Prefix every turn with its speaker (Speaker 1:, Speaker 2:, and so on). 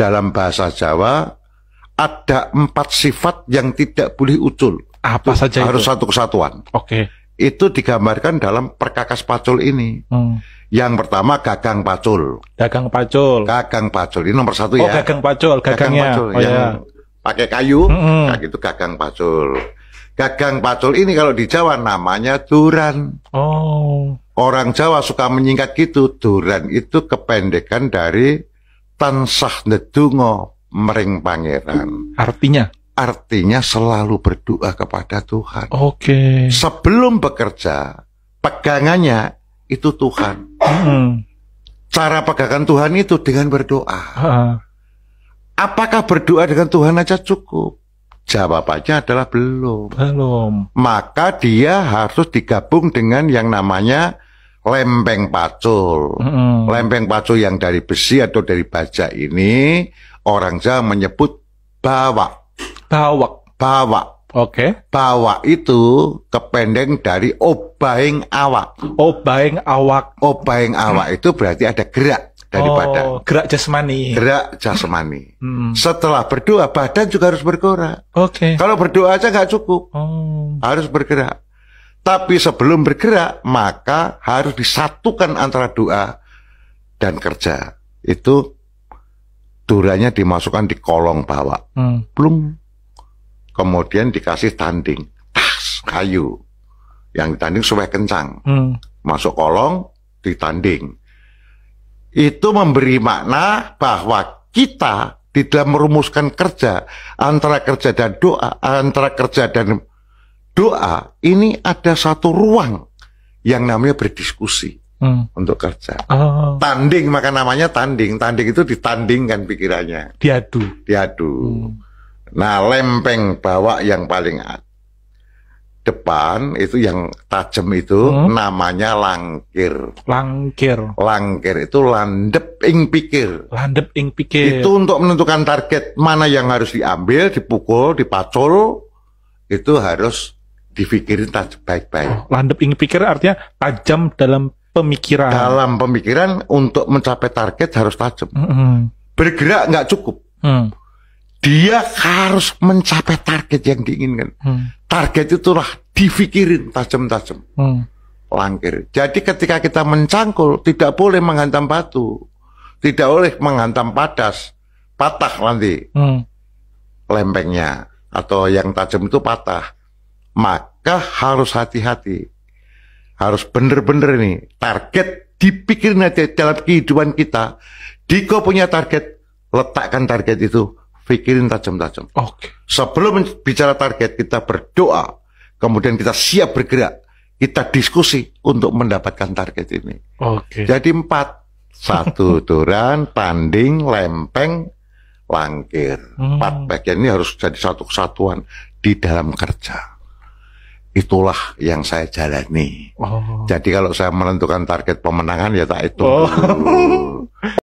Speaker 1: dalam bahasa Jawa ada empat sifat yang tidak boleh ucul. Apa itu saja harus itu? satu kesatuan. Oke. Okay. Itu digambarkan dalam perkakas pacul ini. Hmm. Yang pertama gagang pacul. Gagang pacul. Gagang pacul ini nomor satu oh, ya. Oh gagang pacul, Gagang pacul oh, yang ya. pakai kayu, hmm. kayak nah, itu gagang pacul. Gagang pacul ini kalau di Jawa namanya duran. Oh. Orang Jawa suka menyingkat gitu. Duran itu kependekan dari tansah ndedonga mering pangeran. Artinya artinya selalu berdoa kepada Tuhan. Oke. Okay. Sebelum bekerja, pegangannya itu Tuhan. Hmm. Cara pegangan Tuhan itu dengan berdoa. Ha. Apakah berdoa dengan Tuhan aja cukup? Jawabannya adalah belum. Belum. Maka dia harus digabung dengan yang namanya lempeng pacul. hmm Lempeng pacul yang dari besi atau dari baja ini orang Jawa menyebut bawak. Bawak. Bawak. Oke. Okay. Bawak itu kependeng dari obaing awak. Obaing awak. awak hmm. awak itu berarti ada gerak daripada oh, Gerak jasmani. Gerak jasmani. Hmm. Setelah berdoa badan juga harus bergerak. Oke. Okay. Kalau berdoa aja nggak cukup. Oh. Harus bergerak. Tapi sebelum bergerak, maka harus disatukan antara doa dan kerja. Itu duranya dimasukkan di kolong bawah. Hmm. Belum. Kemudian dikasih tanding. Tas, kayu. Yang ditanding supaya kencang. Hmm. Masuk kolong, ditanding. Itu memberi makna bahwa kita di dalam merumuskan kerja antara kerja dan doa, antara kerja dan doa ini ada satu ruang yang namanya berdiskusi hmm. untuk kerja. Oh. Tanding maka namanya tanding. Tanding itu ditandingkan pikirannya. Diadu. Diadu. Hmm. Nah lempeng bawa yang paling depan itu yang tajam itu hmm. namanya langkir. Langkir. Langkir itu landep ing pikir. Landep ing pikir. Itu untuk menentukan target mana yang harus diambil, dipukul, dipacul itu harus dipikirin baik-baik. Oh, landep ingin pikir artinya tajam dalam pemikiran. Dalam pemikiran untuk mencapai target harus tajam. Mm -hmm. Bergerak nggak cukup. Mm. Dia harus mencapai target yang diinginkan. Mm. Target itulah dipikirin tajam-tajam. Mm. Langkir. Jadi ketika kita mencangkul tidak boleh menghantam batu, tidak boleh menghantam padas, patah nanti mm. lempengnya atau yang tajam itu patah. Mak maka harus hati-hati. Harus bener-bener ini target dipikirin aja dalam kehidupan kita. Diko punya target, letakkan target itu, pikirin tajam-tajam. Oke. Okay. Sebelum bicara target, kita berdoa, kemudian kita siap bergerak, kita diskusi untuk mendapatkan target ini. Oke. Okay. Jadi empat, satu turan, tanding, lempeng, langkir. Hmm. Empat bagian ini harus jadi satu kesatuan di dalam kerja itulah yang saya jalani. Oh. Jadi kalau saya menentukan target pemenangan ya tak itu. Oh.